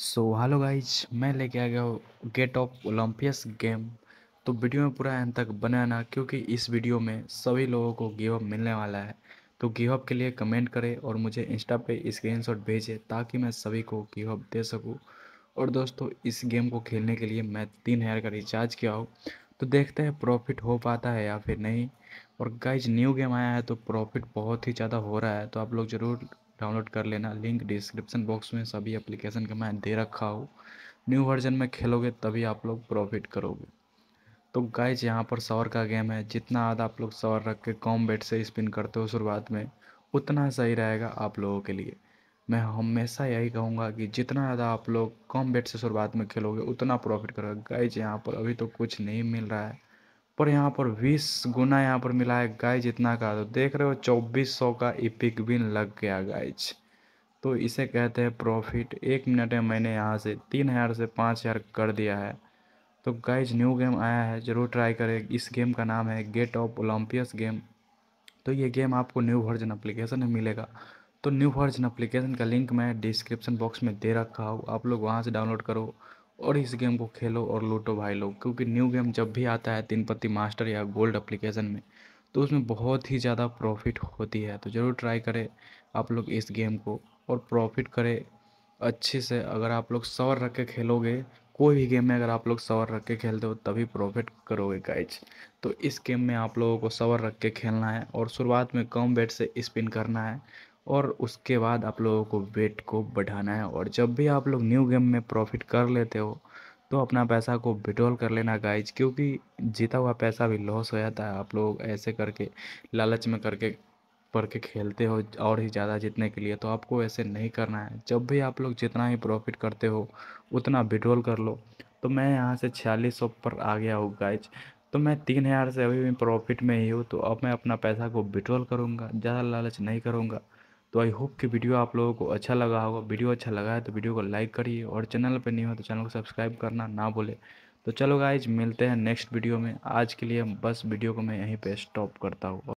so hello guys मैं लेके आ गया हूँ गेट ऑफ ओलंपियस गेम तो वीडियो में पूरा एंड तक बनाना क्योंकि इस वीडियो में सभी लोगों को गिव अप मिलने वाला है तो गिव अप के लिए कमेंट करें और मुझे इंस्टा पे स्क्रीनशॉट भेजें ताकि मैं सभी को गिव अप दे सकूँ और दोस्तों इस गेम को खेलने के लिए मैं तीन हज़ार का रिचार्ज किया हूँ तो देखते हैं प्रॉफिट हो पाता है या फिर नहीं और गाइज न्यू गेम आया है तो प्रॉफिट बहुत ही ज़्यादा हो रहा है तो आप लोग ज़रूर डाउनलोड कर लेना लिंक डिस्क्रिप्शन बॉक्स में सभी एप्लीकेशन का मैं दे रखा हूँ न्यू वर्जन में खेलोगे तभी आप लोग प्रॉफिट करोगे तो गाइज यहाँ पर सवर का गेम है जितना आधा आप लोग सवर रख के कॉम बेट से स्पिन करते हो शुरुआत में उतना सही रहेगा आप लोगों के लिए मैं हमेशा यही कहूँगा कि जितना ज़्यादा आप लोग कॉम बेट से शुरुआत में खेलोगे उतना प्रॉफिट करोगे गाइज यहाँ पर अभी तो कुछ नहीं मिल रहा है पर यहाँ पर 20 गुना यहाँ पर मिला है गाइज इतना का तो देख रहे हो 2400 का इपिक बिन लग गया गाइज तो इसे कहते हैं प्रॉफिट एक मिनट में मैंने यहाँ से तीन हज़ार से पाँच हज़ार कर दिया है तो गाइज न्यू गेम आया है ज़रूर ट्राई करें इस गेम का नाम है गेट ऑफ ओलम्पियस गेम तो ये गेम आपको न्यू वर्जन अप्लीकेशन में मिलेगा तो न्यू वर्जन अप्लीकेशन का लिंक मैं डिस्क्रिप्सन बॉक्स में दे रखा हूँ आप लोग वहाँ से डाउनलोड करो और इस गेम को खेलो और लूटो भाई लोग क्योंकि न्यू गेम जब भी आता है तीन पत्ती मास्टर या गोल्ड अप्लीकेशन में तो उसमें बहुत ही ज़्यादा प्रॉफिट होती है तो ज़रूर ट्राई करें आप लोग इस गेम को और प्रॉफिट करें अच्छे से अगर आप लोग सवर रख के खेलोगे कोई भी गेम में अगर आप लोग सवर रख के खेलते हो तभी प्रॉफिट करोगे गाइज तो इस गेम में आप लोगों को सवर रख के खेलना है और शुरुआत में कम बेट से स्पिन करना है और उसके बाद आप लोगों को वेट को बढ़ाना है और जब भी आप लोग न्यू गेम में प्रॉफिट कर लेते हो तो अपना पैसा को विड्रॉल कर लेना गाइज क्योंकि जीता हुआ पैसा भी लॉस हो जाता है आप लोग ऐसे करके लालच में करके पढ़ के खेलते हो और ही ज़्यादा जीतने के लिए तो आपको ऐसे नहीं करना है जब भी आप लोग जितना ही प्रॉफिट करते हो उतना विड्रॉल कर लो तो मैं यहाँ से छियालीस सौ पर आ गया हूँ गाइज तो मैं तीन हज़ार से अभी भी प्रॉफिट में ही हूँ तो अब मैं अपना पैसा को विड्रॉल करूँगा ज़्यादा लालच नहीं करूँगा तो आई होप कि वीडियो आप लोगों को अच्छा लगा होगा वीडियो अच्छा लगा है तो वीडियो को लाइक करिए और चैनल पर नहीं हो तो चैनल को सब्सक्राइब करना ना भूले तो चलो गाइज मिलते हैं नेक्स्ट वीडियो में आज के लिए बस वीडियो को मैं यहीं पर स्टॉप करता हूँ